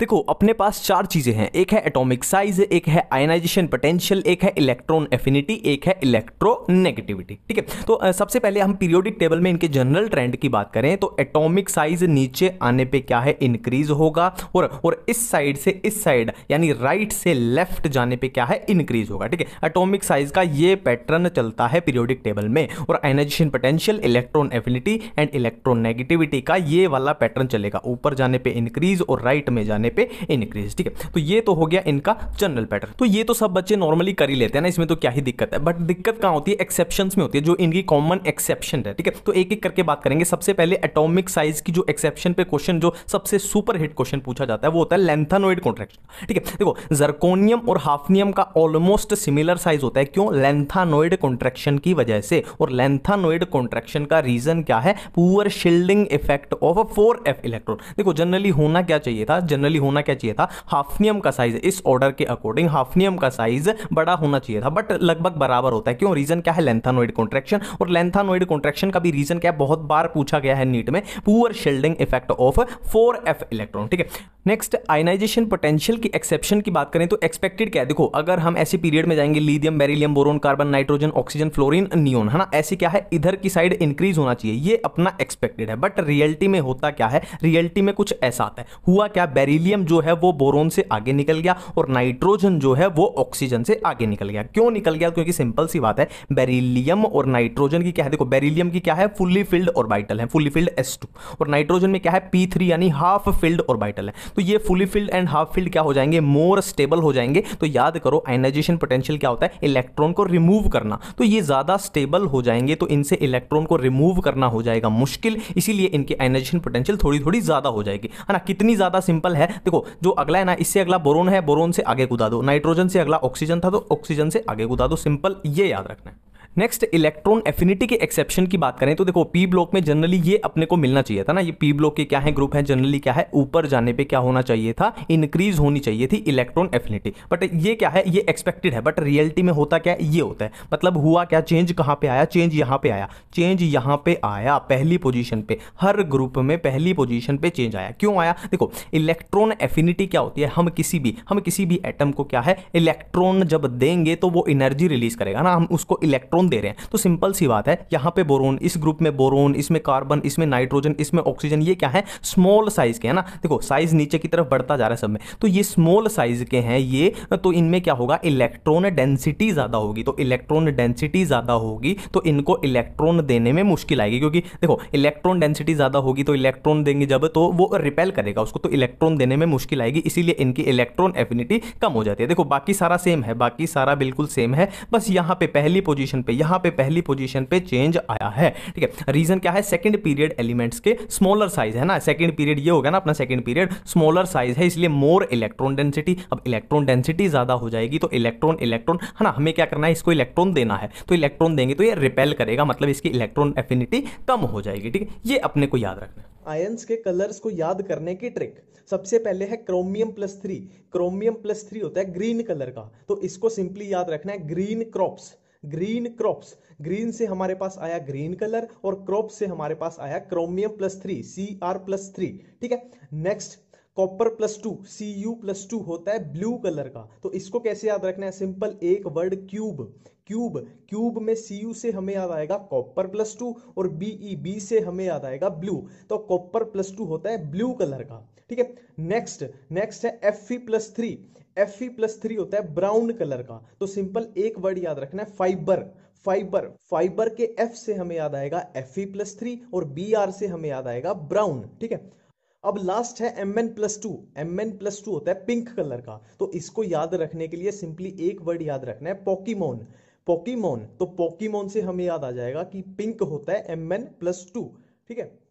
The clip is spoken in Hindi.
देखो अपने पास चार चीज़ें हैं एक है एटॉमिक साइज एक है आयनाइजेशन पोटेंशियल एक है इलेक्ट्रॉन एफिनिटी एक है इलेक्ट्रोनेगेटिविटी ठीक है तो सबसे पहले हम पीरियोडिक टेबल में इनके जनरल ट्रेंड की बात करें तो एटॉमिक साइज नीचे आने पर क्या है इंक्रीज होगा और और इस साइड से इस साइड यानी राइट से लेफ्ट जाने पर क्या है इंक्रीज होगा ठीक है एटोमिक साइज का ये पैटर्न चलता है पीरियोडिक टेबल में और ionization potential electron affinity and electronegativity का ये वाला पैटर्न चलेगा ऊपर जाने पर इंक्रीज और राइट में जाने आने पे इंक्रीज ठीक है तो ये तो हो गया इनका जनरल पैटर्न तो ये तो सब बच्चे नॉर्मली कर ही लेते हैं ना इसमें तो क्या ही दिक्कत है बट दिक्कत कहाँ होती है एक्सेप्शन में होती है जो इनकी कॉमन एक्सेप्शन है ठीक है तो एक एक करके बात करेंगे सबसे पहले एटोमिक साइज की जो एक्सेप्शन पे क्वेश्चन जो सबसे सुपर हिट क्वेश्चन पूछा जाता है वो होता है लेंथानोइड कॉन्ट्रेक्शन ठीक है देखो जर्कोनियम और हाफनियम का ऑलमोस्ट सिमिलर साइज होता है क्यों लेंथानोइड कॉन्ट्रेक्शन की वजह से और लेंथानोइड कॉन्ट्रेक्शन का रीजन क्या है poor shielding effect of four F electron देखो जनरली होना क्या चाहिए था जनरली नॉर्मली होना क्या चाहिए था हाफनियम का साइज इस ऑर्डर के अकॉर्डिंग हाफनियम का साइज बड़ा होना चाहिए था बट लगभग बराबर होता है क्यों रीजन क्या है लेंथानोइड कॉन्ट्रेक्शन और लेंथानोइड कॉन्ट्रेक्शन का भी रीजन क्या है बहुत बार पूछा गया है नीट में poor shielding effect of four electron ठीक है नेक्स्ट आयनाइजेशन पोटेंशियल की एक्सेप्शन की बात करें तो एक्सपेक्टेड क्या है देखो अगर हम ऐसे पीरियड में जाएंगे lithium beryllium boron carbon nitrogen oxygen fluorine neon है ना ऐसे क्या है इधर की साइड इंक्रीज होना चाहिए ये अपना एक्सपेक्टेड है बट रियलिटी में होता क्या है रियलिटी में कुछ ऐसा आता है हुआ क्या बेरिलियम जो है वो बोरोन से आगे निकल गया और नाइट्रोजन जो है वो ऑक्सीजन से आगे निकल गया क्यों निकल गया क्योंकि सिंपल सी बात है बेरिलियम और नाइट्रोजन की क्या है देखो बेरिलियम की क्या है फुल्ली फिल्ड और है फुल्ली फिल्ड एस और नाइट्रोजन में क्या है पी यानी हाफ फिल्ड और है तो ये fully filled and half filled क्या हो जाएंगे मोर स्टेबल हो जाएंगे तो याद करो आइनाइजेशन पोटेंशियल क्या होता है इलेक्ट्रॉन को रिमूव करना तो ये ज़्यादा स्टेबल हो जाएंगे तो इनसे इलेक्ट्रॉन को रिमूव करना हो जाएगा मुश्किल इसीलिए इनके आइनाइजेशन पोटेंशियल थोड़ी थोड़ी ज़्यादा हो जाएगी है ना कितनी ज़्यादा सिंपल है देखो जो अगला है ना इससे अगला बोरोन है बोरोन से आगे कुदा दो नाइट्रोजन से अगला ऑक्सीजन था तो ऑक्सीजन से आगे कूदा दो सिंपल ये याद रखना है नेक्स्ट इलेक्ट्रॉन एफिनिटी के एक्सेप्शन की बात करें तो देखो पी ब्लॉक में जनरली ये अपने को मिलना चाहिए था ना ये पी ब्लॉक के क्या है ग्रुप है जनरली क्या है ऊपर जाने पे क्या होना चाहिए था इंक्रीज होनी चाहिए थी इलेक्ट्रॉन एफिनिटी बट ये क्या है ये एक्सपेक्टेड है बट रियलिटी में होता क्या है ये होता है मतलब हुआ क्या चेंज कहाँ पे आया चेंज यहाँ पे आया चेंज यहाँ पे आया पहली पोजिशन पे हर ग्रुप में पहली पोजिशन पे चेंज आया क्यों आया देखो इलेक्ट्रॉन एफिनिटी क्या होती है हम किसी भी हम किसी भी एटम को क्या है इलेक्ट्रॉन जब देंगे तो वो एनर्जी रिलीज करेगा ना हम उसको इलेक्ट्रॉन बोरोन दे रहे हैं तो सिंपल सी बात है यहां पे बोरोन इस ग्रुप में बोरोन इसमें कार्बन इसमें नाइट्रोजन इसमें ऑक्सीजन ये क्या है स्मॉल साइज के है ना देखो साइज नीचे की तरफ बढ़ता जा रहा है सब में तो ये स्मॉल साइज के हैं ये तो इनमें क्या होगा इलेक्ट्रॉन डेंसिटी ज़्यादा होगी तो इलेक्ट्रॉन डेंसिटी ज़्यादा होगी तो इनको इलेक्ट्रॉन देने में मुश्किल आएगी क्योंकि देखो इलेक्ट्रॉन डेंसिटी ज़्यादा होगी तो इलेक्ट्रॉन देंगे जब तो वो रिपेल करेगा उसको तो इलेक्ट्रॉन देने में मुश्किल आएगी इसीलिए इनकी इलेक्ट्रॉन एफिनिटी कम हो जाती है देखो बाकी सारा सेम है बाकी सारा बिल्कुल सेम है बस यहां पे पहली पोजीशन पे यहां पे पहली पोजीशन पे चेंज आया है ठीक है रीजन क्या है सेकंड पीरियड एलिमेंट्स के स्मॉलर साइज है ना सेकंड पीरियड ये होगा ना अपना सेकंड पीरियड स्मॉलर साइज है इसलिए मोर इलेक्ट्रॉन डेंसिटी अब इलेक्ट्रॉन डेंसिटी ज़्यादा हो जाएगी तो इलेक्ट्रॉन इलेक्ट्रॉन है ना हमें क्या करना है इसको इलेक्ट्रॉन देना है तो इलेक्ट्रॉन देंगे तो ये रिपेल करेगा मतलब इसकी इलेक्ट्रॉन एफिनिटी कम हो जाएगी ठीक है ये अपने को याद रखना आयंस के कलर्स को याद करने की ट्रिक सबसे पहले है chromium plus three chromium plus three होता है ग्रीन कलर का तो इसको सिंपली याद रखना है green crops green crops green से हमारे पास आया ग्रीन कलर और क्रॉप से हमारे पास आया chromium plus three C R plus three ठीक है next copper plus two C U plus two होता है ब्लू कलर का तो इसको कैसे याद रखना है सिंपल एक वर्ड क्यूब क्यूब क्यूब में सी यू से हमें याद आएगा कॉपर प्लस टू और बीई बी से हमें याद आएगा ब्लू तो कॉपर प्लस टू होता है ब्लू कलर का ठीक है नेक्स्ट नेक्स्ट है F E plus three F E plus three होता है ब्राउन कलर का तो सिंपल एक वर्ड याद रखना है फाइबर फाइबर फाइबर के एफ से हमें याद आएगा एफ ई प्लस थ्री और बी आर से हमें याद आएगा ब्राउन ठीक है अब लास्ट है M N plus two M N plus two होता है पिंक कलर का तो इसको याद रखने के लिए सिंपली एक वर्ड याद रखना है पॉकीमोन पॉकीमोन तो पॉकीमोन से हमें याद आ जाएगा कि पिंक होता है एम एन प्लस टू ठीक है